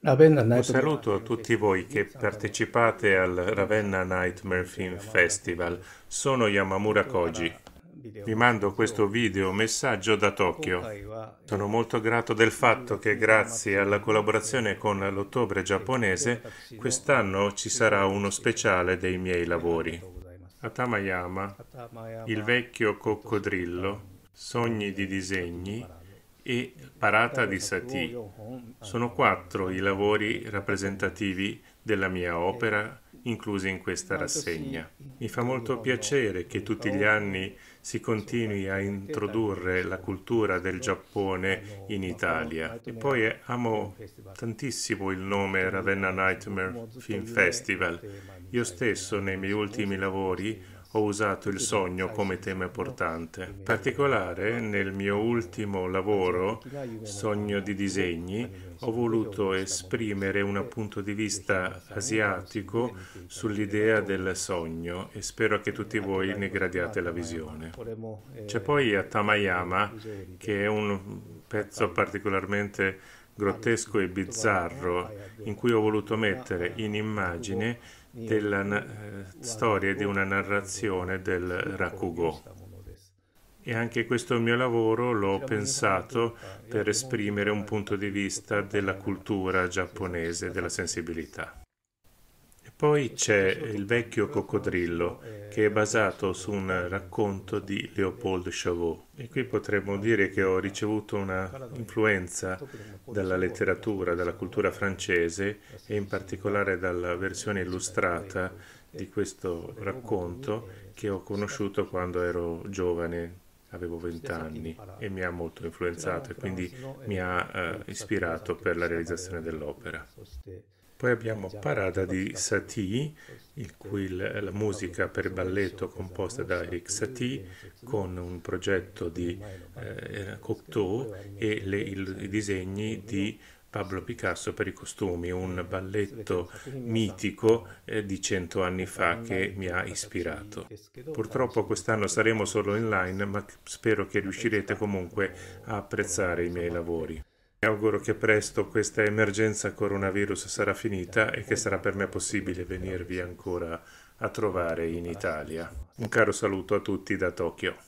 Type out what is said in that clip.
Un saluto a tutti voi che partecipate al Ravenna Nightmare Film Festival. Sono Yamamura Koji. Vi mando questo video messaggio da Tokyo. Sono molto grato del fatto che grazie alla collaborazione con l'ottobre giapponese quest'anno ci sarà uno speciale dei miei lavori. Atamayama, Il vecchio coccodrillo, Sogni di disegni, e Parata di Sati. Sono quattro i lavori rappresentativi della mia opera inclusi in questa rassegna. Mi fa molto piacere che tutti gli anni si continui a introdurre la cultura del Giappone in Italia. E poi amo tantissimo il nome Ravenna Nightmare Film eh, Festival. Io stesso nei miei ultimi lavori ho usato il sogno come tema portante. In particolare nel mio ultimo lavoro, Sogno di disegni, ho voluto esprimere un punto di vista asiatico sull'idea del sogno e spero che tutti voi ne gradiate la visione. Eh, C'è poi Atamayama che è un pezzo particolarmente grottesco e eh, bizzarro in cui ho voluto mettere eh, in immagine della eh, storia e di una narrazione del Rakugo. E anche questo mio lavoro l'ho pensato per esprimere un punto di vista della cultura giapponese, della sensibilità. Poi c'è Il vecchio coccodrillo, che è basato su un racconto di Leopold Chavot. E qui potremmo dire che ho ricevuto una influenza dalla letteratura, dalla cultura francese e in particolare dalla versione illustrata di questo racconto che ho conosciuto quando ero giovane, avevo 20 anni e mi ha molto influenzato e quindi mi ha uh, ispirato per la realizzazione dell'opera. Poi abbiamo Parada di Satie, cui la, musica per balletto composta da Eric Satie con un progetto di eh, Cocteau e le, il, i disegni di Pablo Picasso per i costumi, un balletto mitico eh, di cento anni fa che mi ha ispirato. Purtroppo quest'anno saremo solo online, ma spero che riuscirete comunque a apprezzare i miei lavori. Mi auguro che presto questa emergenza coronavirus sarà finita e che sarà per me possibile venirvi ancora a trovare in Italia. Un caro saluto a tutti da Tokyo.